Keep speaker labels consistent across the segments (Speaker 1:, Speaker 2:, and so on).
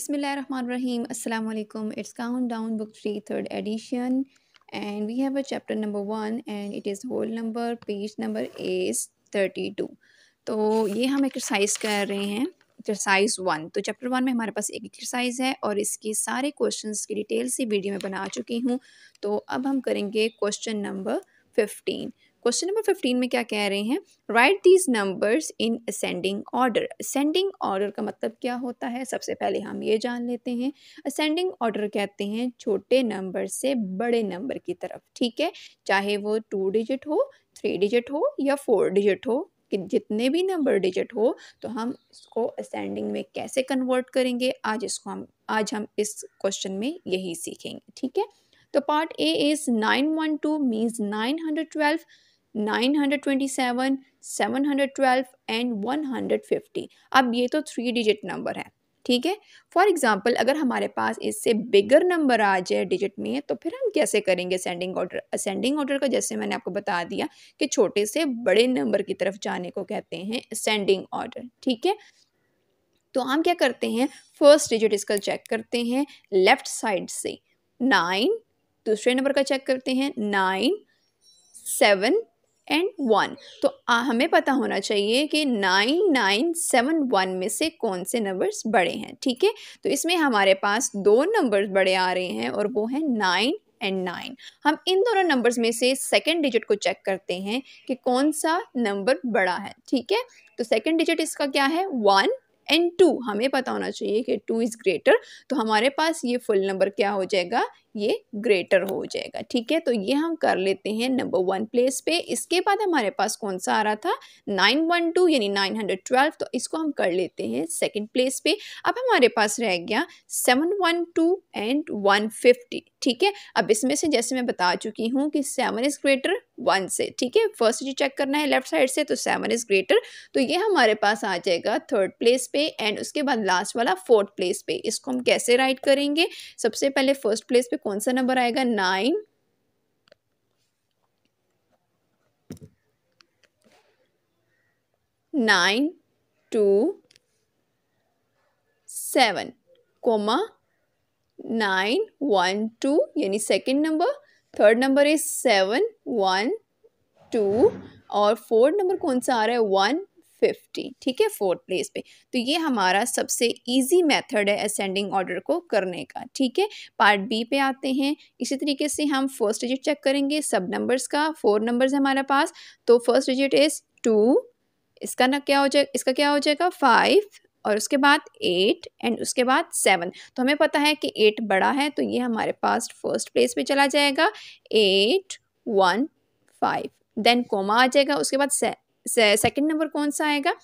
Speaker 1: बसमीम् अल्लाम it's count down book three third edition and we have a chapter number one and it is whole number page number as thirty two तो ये हम exercise कर रहे हैं exercise one तो chapter one में हमारे पास एक एक्सरसाइज है और इसके सारे क्वेश्चन की डिटेल से वीडियो में बना चुकी हूँ तो अब हम करेंगे question number fifteen question number fifteen में क्या कह रहे हैं write these numbers in ascending order ascending order का मतलब क्या होता है सबसे पहले हम ये जान लेते हैं असेंडिंग ऑर्डर कहते हैं छोटे नंबर से बड़े नंबर की तरफ ठीक है चाहे वो टू डिजिट हो थ्री डिजिट हो या फोर डिजिट हो कि जितने भी नंबर डिजिट हो तो हम इसको असेंडिंग में कैसे कन्वर्ट करेंगे आज इसको हम आज हम इस क्वेश्चन में यही सीखेंगे ठीक है तो part A is nine one two means nine hundred twelve nine hundred twenty hundred twelve and one hundred fifty अब ये तो थ्री डिजिट नंबर है ठीक है फॉर एग्ज़ाम्पल अगर हमारे पास इससे बिगर नंबर आ जाए डिजिट में तो फिर हम कैसे करेंगे सेंडिंग ऑर्डर असेंडिंग ऑर्डर का जैसे मैंने आपको बता दिया कि छोटे से बड़े नंबर की तरफ जाने को कहते हैं असेंडिंग ऑर्डर ठीक है तो हम क्या करते हैं फर्स्ट डिजिट इसका चेक करते हैं लेफ़्ट साइड से नाइन दूसरे नंबर का चेक करते हैं नाइन सेवन एंड वन तो आ, हमें पता होना चाहिए कि नाइन नाइन सेवन वन में से कौन से नंबर्स बड़े हैं ठीक है तो इसमें हमारे पास दो नंबर्स बड़े आ रहे हैं और वो हैं नाइन एंड नाइन हम इन दोनों नंबर्स में से सेकंड डिजिट को चेक करते हैं कि कौन सा नंबर बड़ा है ठीक है तो सेकंड डिजिट इसका क्या है वन एंड टू हमें पता होना चाहिए कि टू इज़ ग्रेटर तो हमारे पास ये फुल नंबर क्या हो जाएगा ये ग्रेटर हो जाएगा ठीक है तो ये हम कर लेते हैं नंबर वन प्लेस पे इसके बाद हमारे पास कौन सा आ रहा था नाइन वन टू यानी नाइन हंड्रेड ट्वेल्व तो इसको हम कर लेते हैं सेकंड प्लेस पे अब हमारे पास रह गया seven one two and one fifty ठीक है अब इसमें से जैसे मैं बता चुकी हूँ कि सेवन इज़ ग्रेटर वन से ठीक है फर्स्ट चेक करना है लेफ्ट साइड से तो सेवन इज़ ग्रेटर तो ये हमारे पास आ जाएगा थर्ड प्लेस पे एंड उसके बाद लास्ट वाला फोर्थ प्लेस पे इसको हम कैसे राइट करेंगे सबसे पहले फर्स्ट प्लेस पे कौन सा नंबर आएगा nine nine two seven comma nine one two यानी second number third number is seven one two और फोर्थ नंबर कौन सा आ रहा है वन फिफ्टी ठीक है फोर्थ प्लेस पे तो ये हमारा सबसे इजी मेथड है असेंडिंग ऑर्डर को करने का ठीक है पार्ट बी पे आते हैं इसी तरीके से हम फर्स्ट डिजिट चेक करेंगे सब नंबर्स का फोर नंबर्स हमारे पास तो फर्स्ट डिजिट इज़ टू इसका ना क्या हो जाए इसका क्या हो जाएगा फाइव और उसके बाद एट एंड उसके बाद सेवन तो हमें पता है कि एट बड़ा है तो ये हमारे पास फर्स्ट प्लेस पे चला जाएगा eight one five then comma आ जाएगा उसके बाद सेकेंड नंबर कौन सा आएगा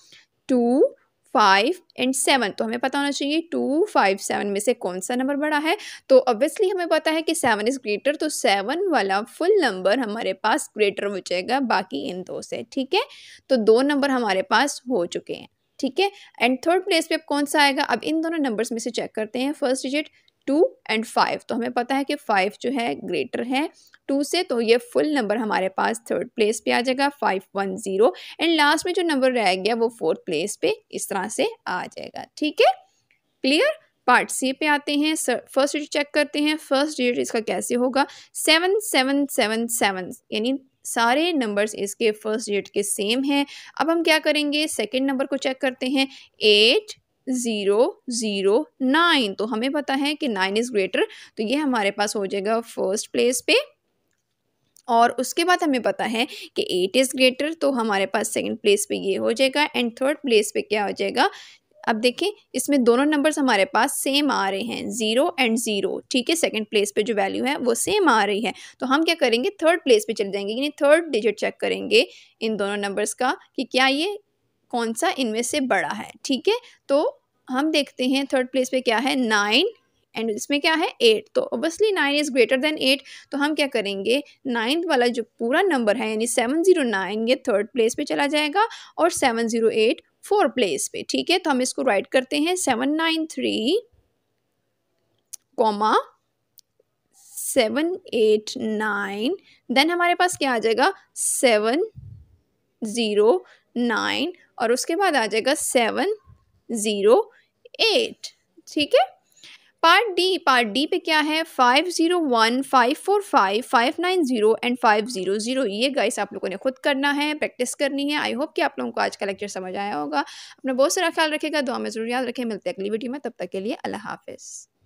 Speaker 1: टू फाइव एंड सेवन तो हमें पता होना चाहिए टू फाइव सेवन में से कौन सा नंबर बड़ा है तो ऑब्वियसली हमें पता है कि सेवन इज़ ग्रेटर तो सेवन वाला फुल नंबर हमारे पास ग्रेटर हो जाएगा बाकी इन दो से ठीक है तो दो नंबर हमारे पास हो चुके हैं ठीक है एंड थर्ड प्लेस पे अब कौन सा आएगा अब इन दोनों नंबर्स में से चेक करते हैं first digit two and five तो हमें पता है कि फाइव जो है ग्रेटर है टू से तो ये फुल नंबर हमारे पास थर्ड प्लेस पे आ जाएगा five one zero and last में जो नंबर रह गया वो फोर्थ प्लेस पे इस तरह से आ जाएगा ठीक है क्लियर पार्ट सी पे आते हैं फर्स्ट डिजिट चेक करते हैं फर्स्ट डिजिट इसका कैसे होगा सेवन सेवन सेवन सेवन यानी सारे नंबर्स इसके फर्स्ट डिजिट के सेम हैं अब हम क्या करेंगे सेकेंड नंबर को चेक करते हैं एट ज़ीरो ज़ीरो नाइन तो हमें पता है कि नाइन इज़ ग्रेटर तो ये हमारे पास हो जाएगा फर्स्ट प्लेस पे और उसके बाद हमें पता है कि एट इज़ ग्रेटर तो हमारे पास सेकंड प्लेस पे ये हो जाएगा एंड थर्ड प्लेस पे क्या हो जाएगा अब देखें इसमें दोनों नंबर्स हमारे पास सेम आ रहे हैं ज़ीरो एंड ज़ीरो ठीक है सेकंड प्लेस पे जो वैल्यू है वो सेम आ रही है तो हम क्या करेंगे थर्ड प्लेस पे चले जाएंगे यानी थर्ड डिजिट चेक करेंगे इन दोनों नंबर्स का कि क्या ये कौन सा इनमें से बड़ा है ठीक है तो हम देखते हैं थर्ड प्लेस पर क्या है नाइन एंड इसमें क्या है एट तो obviously nine is greater than eight तो हम क्या करेंगे नाइन्थ वाला जो पूरा नंबर है यानी सेवन ज़ीरो नाइन ये थर्ड प्लेस पे चला जाएगा और seven zero eight four place पे ठीक है तो हम इसको राइट करते हैं seven nine three comma seven eight nine then हमारे पास क्या आ जाएगा सेवन ज़ीरो नाइन और उसके बाद आ जाएगा सेवन ज़ीरो एट ठीक है पार्ट डी पार्ट डी पे क्या है five zero one five four five five nine zero and five zero zero ये गाइस आप लोगों ने खुद करना है प्रैक्टिस करनी है आई होप कि आप लोगों को आज का लेक्चर समझ आया होगा अपना बहुत सारा ख्याल रखेगा दुआ में ज़रूर याद रखें मिलते हैं अगली वीडियो में तब तक के लिए अल्लाह हाफिज़